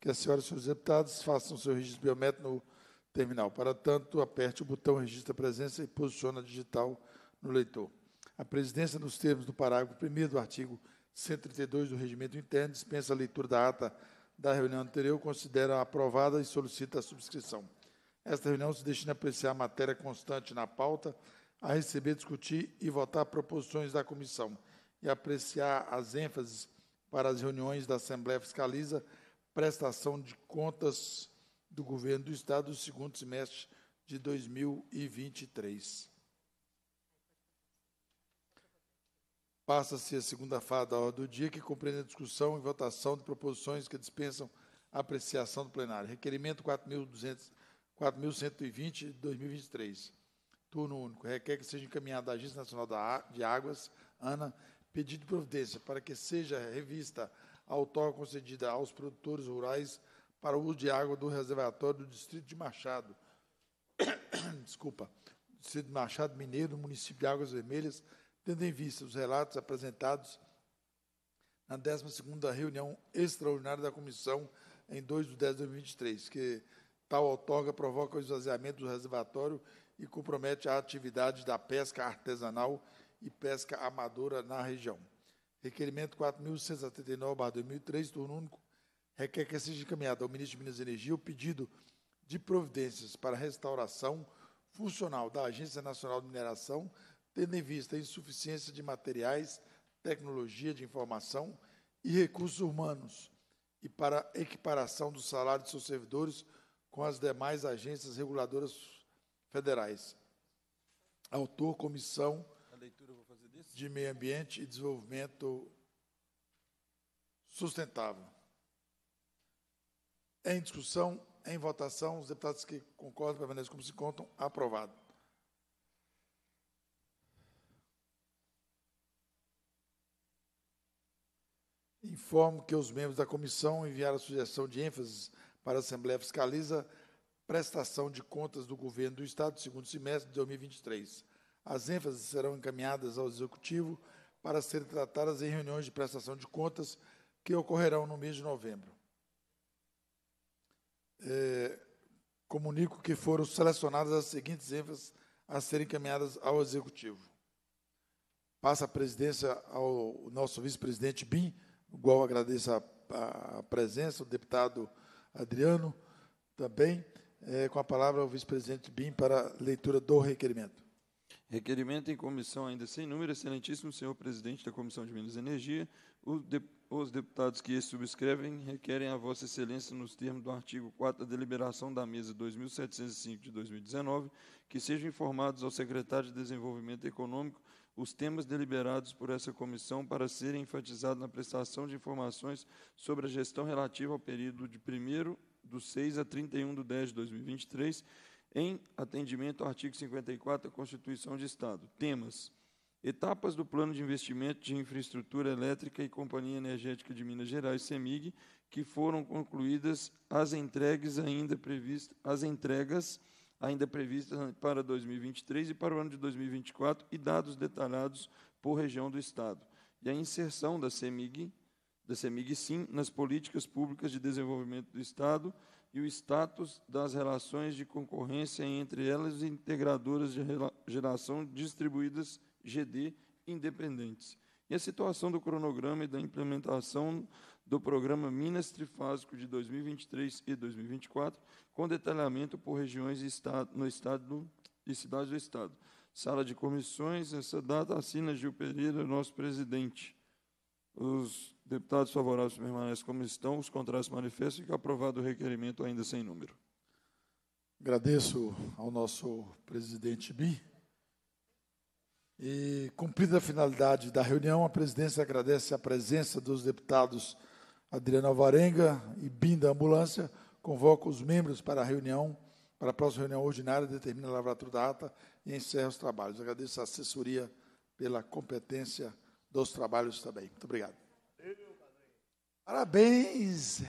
que as senhoras e os deputados façam seu registro biométrico no terminal. Para tanto, aperte o botão Registra Presença e posicione a digital no leitor. A presidência, nos termos do parágrafo 1 do artigo 132 do Regimento Interno, dispensa a leitura da ata da reunião anterior, considera aprovada e solicita a subscrição. Esta reunião se destina a apreciar a matéria constante na pauta, a receber, discutir e votar proposições da comissão e apreciar as ênfases para as reuniões da Assembleia Fiscaliza prestação de contas do governo do Estado no segundo semestre de 2023. Passa-se a segunda fase da ordem do dia, que compreende a discussão e votação de proposições que dispensam apreciação do plenário. Requerimento 4.120 de 2023. Turno único. Requer que seja encaminhada à Agência Nacional de Águas, ANA, pedido de providência para que seja revista outorga concedida aos produtores rurais para o uso de água do reservatório do Distrito de Machado. Desculpa. Distrito de Machado Mineiro, no município de Águas Vermelhas, tendo em vista os relatos apresentados na 12ª reunião extraordinária da comissão em 2 de 10 de 2023, que tal outorga provoca o esvaziamento do reservatório e compromete a atividade da pesca artesanal e pesca amadora na região. Requerimento 4.679-2003, turno único, requer que seja encaminhado ao ministro de Minas e Energia o pedido de providências para a restauração funcional da Agência Nacional de Mineração, tendo em vista a insuficiência de materiais, tecnologia de informação e recursos humanos, e para equiparação do salário de seus servidores com as demais agências reguladoras federais. Autor, comissão. A leitura eu vou fazer de Meio Ambiente e Desenvolvimento Sustentável. Em discussão, em votação, os deputados que concordam permanecem como se contam, Aprovado. Informo que os membros da comissão enviaram a sugestão de ênfase para a Assembleia Fiscaliza prestação de contas do governo do Estado, segundo semestre de 2023. As ênfases serão encaminhadas ao Executivo para serem tratadas em reuniões de prestação de contas que ocorrerão no mês de novembro. É, comunico que foram selecionadas as seguintes ênfases a serem encaminhadas ao Executivo. Passa a presidência ao nosso vice-presidente Bim, igual agradeço a, a presença, o deputado Adriano também. É, com a palavra ao vice-presidente Bim para leitura do requerimento. Requerimento em comissão ainda sem número, excelentíssimo senhor presidente da Comissão de Minas e Energia, os deputados que este subscrevem requerem a vossa excelência nos termos do artigo 4 da deliberação da mesa 2705 de 2019, que sejam informados ao secretário de Desenvolvimento Econômico os temas deliberados por essa comissão para serem enfatizados na prestação de informações sobre a gestão relativa ao período de 1 do 6 a 31 de 10 de 2023 em atendimento ao artigo 54 da Constituição de Estado. Temas: Etapas do Plano de Investimento de Infraestrutura Elétrica e Companhia Energética de Minas Gerais, CEMIG, que foram concluídas as entregas ainda previstas, as entregas ainda previstas para 2023 e para o ano de 2024 e dados detalhados por região do estado. E a inserção da CEMIG da CEMIG sim nas políticas públicas de desenvolvimento do Estado e o status das relações de concorrência entre elas e integradoras de geração distribuídas GD independentes. E a situação do cronograma e da implementação do programa Minas Trifásico de 2023 e 2024, com detalhamento por regiões estado, no estado e cidades do estado. Sala de comissões, essa data assina Gil Pereira, nosso presidente. Os deputados favoráveis permanecem como estão, os contrários manifestam e que aprovado o requerimento ainda é sem número. Agradeço ao nosso presidente Bi. E, cumprida a finalidade da reunião, a presidência agradece a presença dos deputados Adriana Alvarenga e Bim da Ambulância. Convoca os membros para a reunião, para a próxima reunião ordinária, determina a lavratura da ata e encerra os trabalhos. Agradeço à assessoria pela competência dos trabalhos também. Muito obrigado. Parabéns,